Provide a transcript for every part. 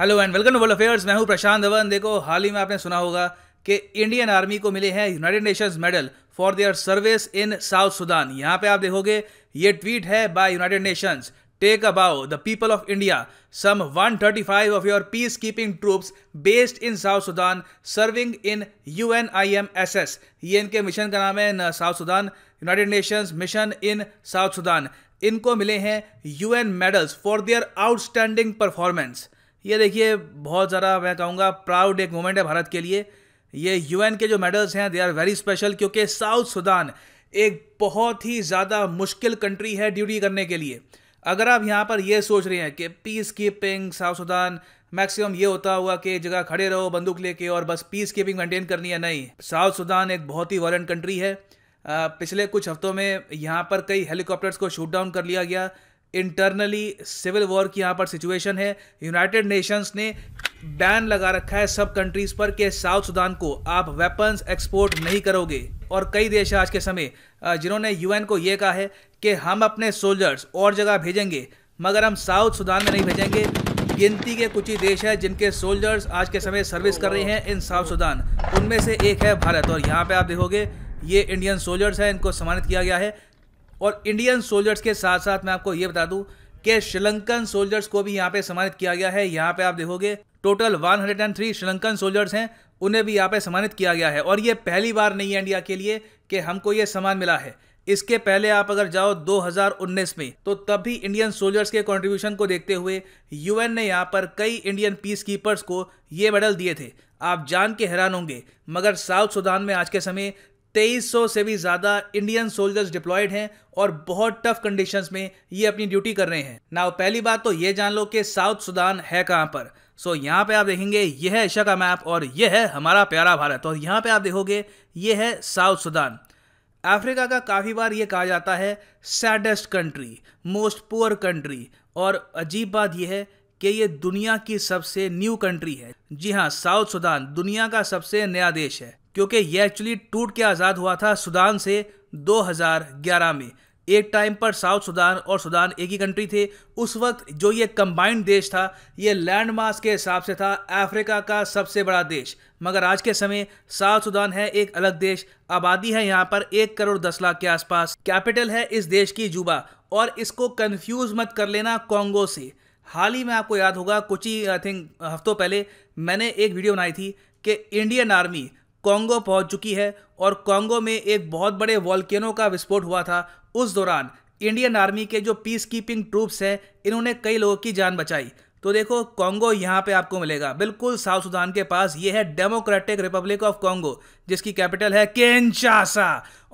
hello and welcome to world affairs मैं हूं प्रशांत धवन देखो हाल ही में आपने सुना होगा कि इंडियन आर्मी को मिले हैं United Nations medal for their service in South Sudan यहाँ पे आप देखोगे ये ट्वीट है by United Nations take about the people of India some 135 of your peace keeping troops based in South Sudan serving in U N I M S S ये इनके mission का नाम है South Sudan United Nations mission in South Sudan इनको मिले हैं U N medals for there outstanding performance ये देखिए बहुत ज़्यादा मैं कहूँगा प्राउड एक मोमेंट है भारत के लिए ये यूएन के जो मेडल्स हैं दे आर वेरी स्पेशल क्योंकि साउथ सुदान एक बहुत ही ज़्यादा मुश्किल कंट्री है ड्यूटी करने के लिए अगर आप यहाँ पर यह सोच रहे हैं कि peace keeping South Sudan maximum ये होता हुआ कि जगह खड़े रहो बंदूक लेके और बस पीस कीपिंग मेंटेन करनी है नहीं साउथ सुदान एक बहुत ही वॉलेंट कंट्री है पिछले कुछ हफ्तों में यहाँ पर कई हेलीकॉप्टर्स को शूट डाउन कर लिया गया इंटरनली सिविल वॉर की यहाँ पर सिचुएशन है यूनाइटेड नेशंस ने बैन लगा रखा है सब कंट्रीज पर कि साउथ सुडान को आप वेपन्स एक्सपोर्ट नहीं करोगे और कई देश आज के समय जिन्होंने यूएन को ये कहा है कि हम अपने सोल्जर्स और जगह भेजेंगे मगर हम साउथ सुदान में नहीं भेजेंगे गिनती के कुछ ही देश हैं जिनके सोल्जर्स आज के समय सर्विस कर रहे हैं इन साउथ सुडान उनमें से एक है भारत और यहाँ पे आप देखोगे ये इंडियन सोल्जर्स हैं इनको सम्मानित किया गया है और इंडियन सोल्जर्स के साथ साथ मैं आपको ये बता दूं कि श्रीलंकन सोल्जर्स को भी यहाँ पे सम्मानित किया गया है यहाँ पे आप देखोगे टोटल 103 श्रीलंकन सोल्जर्स हैं उन्हें भी यहाँ पे सम्मानित किया गया है और ये पहली बार नहीं है इंडिया के लिए कि हमको ये सम्मान मिला है इसके पहले आप अगर जाओ 2019 में तो तब भी इंडियन सोल्जर्स के कंट्रीब्यूशन को देखते हुए यूएन ने यहाँ पर कई इंडियन पीस कीपर्स को ये मेडल दिए थे आप जान के हैरान होंगे मगर साउथ सुदान में आज के समय 2300 से भी ज़्यादा इंडियन सोल्जर्स डिप्लॉयड हैं और बहुत टफ कंडीशंस में ये अपनी ड्यूटी कर रहे हैं ना पहली बात तो ये जान लो कि साउथ सुदान है कहाँ पर सो so, यहाँ पे आप देखेंगे यह है एशिया का मैप और यह है हमारा प्यारा भारत और यहाँ पे आप देखोगे ये है साउथ सुदान अफ्रीका का काफ़ी बार ये कहा जाता है saddest country most poor country और अजीब बात यह है कि ये दुनिया की सबसे न्यू कंट्री है जी हाँ साउथ सुदान दुनिया का सबसे नया देश है क्योंकि यह एक्चुअली टूट के आज़ाद हुआ था सूडान से 2011 में एक टाइम पर साउथ सूडान और सूडान एक ही कंट्री थे उस वक्त जो ये कंबाइंड देश था ये लैंड मास के हिसाब से था अफ्रीका का सबसे बड़ा देश मगर आज के समय साउथ सूडान है एक अलग देश आबादी है यहाँ पर एक करोड़ दस लाख के आसपास कैपिटल है इस देश की जुबा और इसको कन्फ्यूज़ मत कर लेना कॉन्गो से हाल ही में आपको याद होगा कुछ ही आई थिंक हफ्तों पहले मैंने एक वीडियो बनाई थी कि इंडियन आर्मी कॉन्गो पहुंच चुकी है और कॉन्गो में एक बहुत बड़े वॉल्केनो का विस्फोट हुआ था उस दौरान इंडियन आर्मी के जो पीस कीपिंग ट्रूप्स हैं इन्होंने कई लोगों की जान बचाई तो देखो कांगो यहाँ पे आपको मिलेगा बिल्कुल साउथ सुदान के पास ये है डेमोक्रेटिक रिपब्लिक ऑफ कांगो जिसकी कैपिटल है केंचासा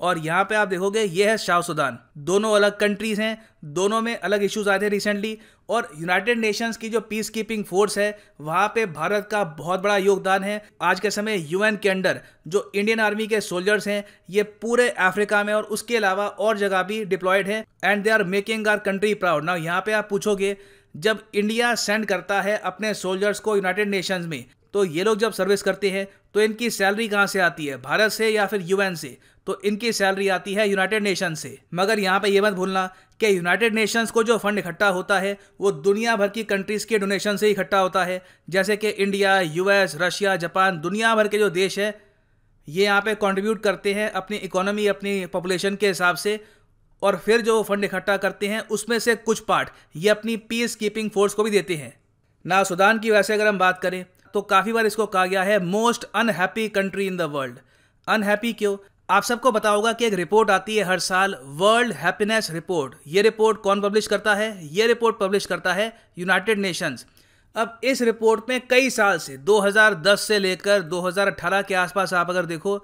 और यहाँ पे आप देखोगे ये है साउथ सुदान दोनों अलग कंट्रीज हैं दोनों में अलग इश्यूज आए थे रिसेंटली और यूनाइटेड नेशंस की जो पीस कीपिंग फोर्स है वहाँ पे भारत का बहुत बड़ा योगदान है आज के समय यूएन के अंडर जो इंडियन आर्मी के सोल्जर्स हैं ये पूरे अफ्रीका में और उसके अलावा और जगह भी डिप्लॉयड है and they are making our country proud ना यहाँ पे आप पूछोगे जब इंडिया सेंड करता है अपने सोल्जर्स को यूनाइटेड नेशंस में तो ये लोग जब सर्विस करते हैं तो इनकी सैलरी कहाँ से आती है भारत से या फिर यूएन से तो इनकी सैलरी आती है यूनाइटेड नेशन से मगर यहाँ पे ये मत भूलना कि यूनाइटेड नेशंस को जो फंड इकट्ठा होता है वो दुनिया भर की कंट्रीज़ के डोनेशन से इकट्ठा होता है जैसे कि इंडिया यूएस रशिया जापान दुनिया भर के जो देश है ये यहाँ पे कंट्रीब्यूट करते हैं अपनी इकोनॉमी अपनी पॉपुलेशन के हिसाब से और फिर जो फंड इकट्ठा करते हैं उसमें से कुछ पार्ट ये अपनी पीस कीपिंग फोर्स को भी देते हैं ना सुदान की वैसे अगर हम बात करें तो काफ़ी बार इसको कहा गया है most unhappy country in the world unhappy क्यों आप सबको पता होगा कि एक रिपोर्ट आती है हर साल वर्ल्ड हैप्पीनेस रिपोर्ट ये रिपोर्ट कौन पब्लिश करता है ये रिपोर्ट पब्लिश करता है यूनाइटेड नेशंस अब इस रिपोर्ट में कई साल से 2010 से लेकर 2018 के आसपास आप अगर देखो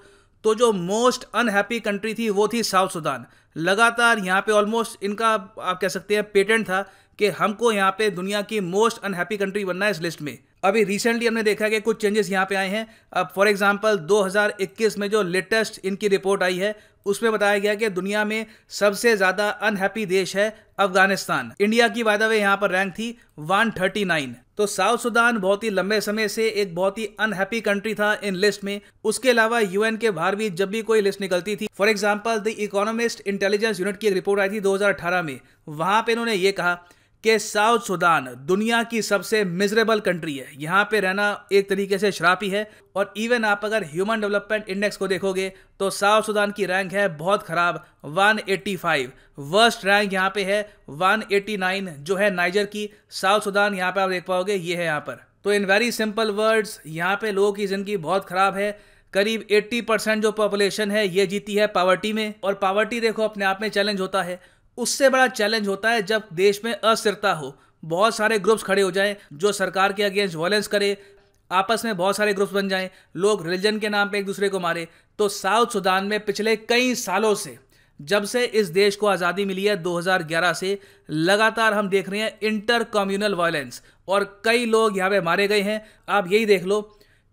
तो जो मोस्ट अनहैप्पी कंट्री थी वो थी साउथ सुदान लगातार यहाँ पे ऑलमोस्ट इनका आप कह सकते हैं पेटेंट था कि हमको यहाँ पे दुनिया की मोस्ट अनहैप्पी कंट्री बनना है इस लिस्ट में अभी रिसेंटली हमने देखा कि कुछ चेंजेस यहाँ पे आए हैं अब फॉर एग्जांपल 2021 में जो लेटेस्ट इनकी रिपोर्ट आई है उसमें बताया गया कि दुनिया में सबसे ज़्यादा अनहैप्पी देश है अफगानिस्तान इंडिया की वायदा वे यहाँ पर रैंक थी 139 तो साउथ सुडान बहुत ही लंबे समय से एक बहुत ही अनहैप्पी कंट्री था इन लिस्ट में उसके अलावा यूएन के बाहर भी जब भी कोई लिस्ट निकलती थी for example the Economist Intelligence Unit की एक रिपोर्ट आई थी दो में वहां पर इन्होंने ये कहा कि साउथ सुडान दुनिया की सबसे मिजरेबल कंट्री है यहाँ पे रहना एक तरीके से शराबी है और इवन आप अगर ह्यूमन डेवलपमेंट इंडेक्स को देखोगे तो साउथ सुदान की रैंक है बहुत ख़राब 185 वर्स्ट रैंक यहाँ पे है 189 जो है नाइजर की साउथ सुडान यहाँ पे आप देख पाओगे ये है यहाँ पर तो इन वेरी सिंपल वर्ड्स यहाँ पे लोगों की ज़िंदगी बहुत ख़राब है करीब 80 परसेंट जो पॉपुलेशन है ये जीती है पावर्टी में और पावर्टी देखो अपने आप में चैलेंज होता है उससे बड़ा चैलेंज होता है जब देश में अस्थिरता हो बहुत सारे ग्रुप्स खड़े हो जाएं जो सरकार के अगेंस्ट वायलेंस करे आपस में बहुत सारे ग्रुप्स बन जाएं लोग रिलीजन के नाम पे एक दूसरे को मारे तो साउथ सुदान में पिछले कई सालों से जब से इस देश को आज़ादी मिली है 2011 से लगातार हम देख रहे हैं इंटर कम्युनल वायलेंस और कई लोग यहाँ पे मारे गए हैं आप यही देख लो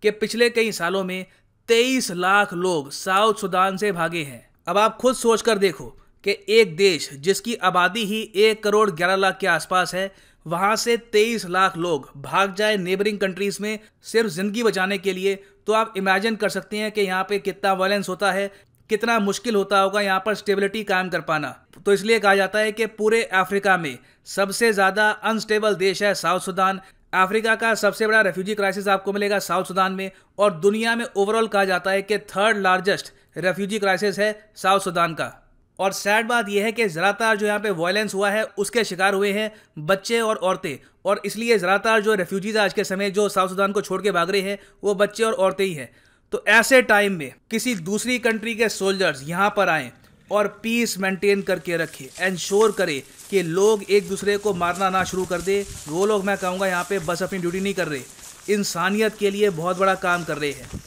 कि पिछले कई सालों में 23 लाख लोग साउथ सुदान से भागे हैं अब आप खुद सोच कर देखो कि एक देश जिसकी आबादी ही एक करोड़ ग्यारह लाख के आसपास है वहां से तेईस लाख लोग भाग जाए नेबरिंग कंट्रीज में सिर्फ जिंदगी बचाने के लिए तो आप इमेजिन कर सकते हैं कि यहाँ पे कितना वायलेंस होता है कितना मुश्किल होता होगा यहाँ पर स्टेबिलिटी कायम कर पाना तो इसलिए कहा जाता है कि पूरे अफ्रीका में सबसे ज़्यादा अनस्टेबल देश है साउथ सुडान अफ्रीका का सबसे बड़ा रेफ्यूजी क्राइसिस आपको मिलेगा साउथ सुडान में और दुनिया में ओवरऑल कहा जाता है कि थर्ड लार्जेस्ट रेफ्यूजी क्राइसिस है साउथ सुडान का और सैड बात यह है कि ज़्यादातर जो यहाँ पे वायलेंस हुआ है उसके शिकार हुए हैं बच्चे और औरतें और इसलिए ज़्यादातर जो रेफ्यूजीज़ आज के समय जो साउथ सुदान को छोड़ के भाग रहे हैं वो बच्चे और औरतें ही हैं तो ऐसे टाइम में किसी दूसरी कंट्री के सोल्जर्स यहाँ पर आएँ और पीस मेंटेन करके रखें एंश्योर करें कि लोग एक दूसरे को मारना ना शुरू कर दे वो लोग मैं कहूँगा यहाँ पर बस अपनी ड्यूटी नहीं कर रहे इंसानियत के लिए बहुत बड़ा काम कर रहे हैं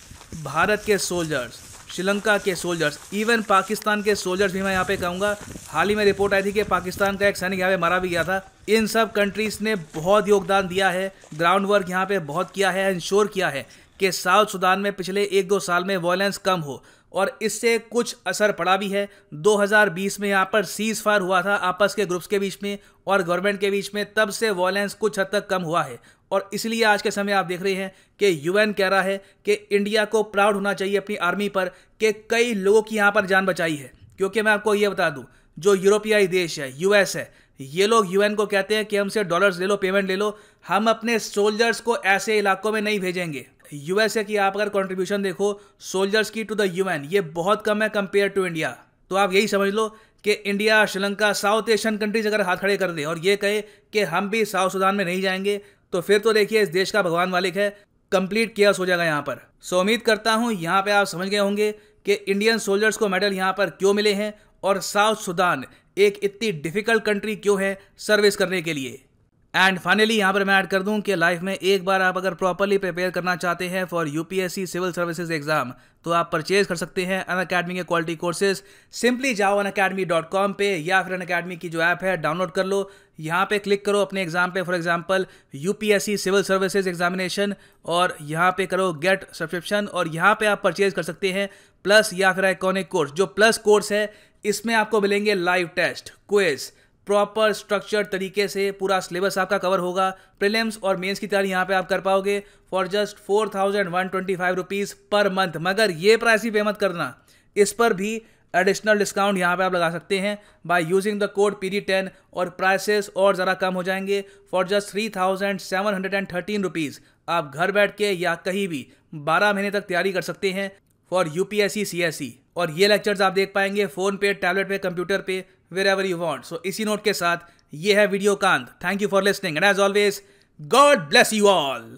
भारत के सोल्जर्स श्रीलंका के सोल्जर्स इवन पाकिस्तान के सोल्जर्स भी मैं यहाँ पे कहूँगा हाल ही में रिपोर्ट आई थी कि पाकिस्तान का एक सैनिक यहाँ पे मारा भी गया था इन सब कंट्रीज़ ने बहुत योगदान दिया है ग्राउंड वर्क यहाँ पे बहुत किया है इंश्योर किया है कि साउथ सूडान में पिछले एक दो साल में वायलेंस कम हो और इससे कुछ असर पड़ा भी है 2020 में यहाँ पर सीज फायर हुआ था आपस के ग्रुप्स के बीच में और गवर्नमेंट के बीच में तब से वॉयलेंस कुछ हद तक कम हुआ है और इसलिए आज के समय आप देख रहे हैं कि यूएन कह रहा है कि इंडिया को प्राउड होना चाहिए अपनी आर्मी पर कि कई लोगों की यहाँ पर जान बचाई है क्योंकि मैं आपको ये बता दूँ जो यूरोपियाई देश है यूएस है ये लोग यूएन को कहते हैं कि हमसे डॉलर्स ले लो पेमेंट ले लो हम अपने सोल्जर्स को ऐसे इलाकों में नहीं भेजेंगे यूएसए की आप अगर कॉन्ट्रीब्यूशन देखो सोल्जर्स की टू द यूएन ये बहुत कम है कंपेयर टू इंडिया तो आप यही समझ लो कि India Sri Lanka South Asian countries अगर हाथ खड़े कर दे और ये कहे कि हम भी साउथ सुदान में नहीं जाएंगे तो फिर तो देखिए इस देश का भगवान मालिक है कंप्लीट केयर्स हो जाएगा यहाँ पर सो उम्मीद करता हूँ यहाँ पे आप समझ गए होंगे कि इंडियन सोल्जर्स को मेडल यहाँ पर क्यों मिले हैं और साउथ सुदान एक इतनी डिफिकल्ट कंट्री क्यों है सर्विस करने के लिए एंड फाइनली यहाँ पर मैं ऐड कर दूँ कि लाइफ में एक बार आप अगर प्रॉपरली प्रिपेयर करना चाहते हैं for C civil services exam तो आप परचेज कर सकते हैं अन अकेडमी के क्वालिटी कोर्सेज सिंपली जाओ अन अकेडमी डॉट कॉम पर या फिर अन अकेडमी की जो ऐप है डाउनलोड कर लो यहाँ पे क्लिक करो अपने एग्जाम पे for example UPSC civil services examination और यहाँ पे करो गेट सब्सक्रिप्शन और यहाँ पे आप परचेज कर सकते हैं प्लस या फिर आइकॉनिक कोर्स जो प्लस कोर्स है इसमें आपको मिलेंगे live test quiz proper structure तरीके से पूरा सिलेबस आपका कवर होगा प्रीलिम्स और मेंस की तैयारी यहाँ पे आप कर पाओगे for just four thousand one twenty five rupees per month मगर ये प्राइस ही पे मत करना इस पर भी एडिशनल डिस्काउंट यहाँ पे आप लगा सकते हैं by using the code P ten और प्राइसेस और ज़रा कम हो जाएंगे for just three thousand seven hundred and thirteen rupees आप घर बैठ के या कहीं भी बारह महीने तक तैयारी कर सकते हैं for U P S C S C और ये लेक्चर्स आप देख पाएंगे फ़ोन पे टैबलेट पे कंप्यूटर पे wherever you want so इसी नोट के साथ ये है वीडियो कांत thank you for listening and as always God bless you all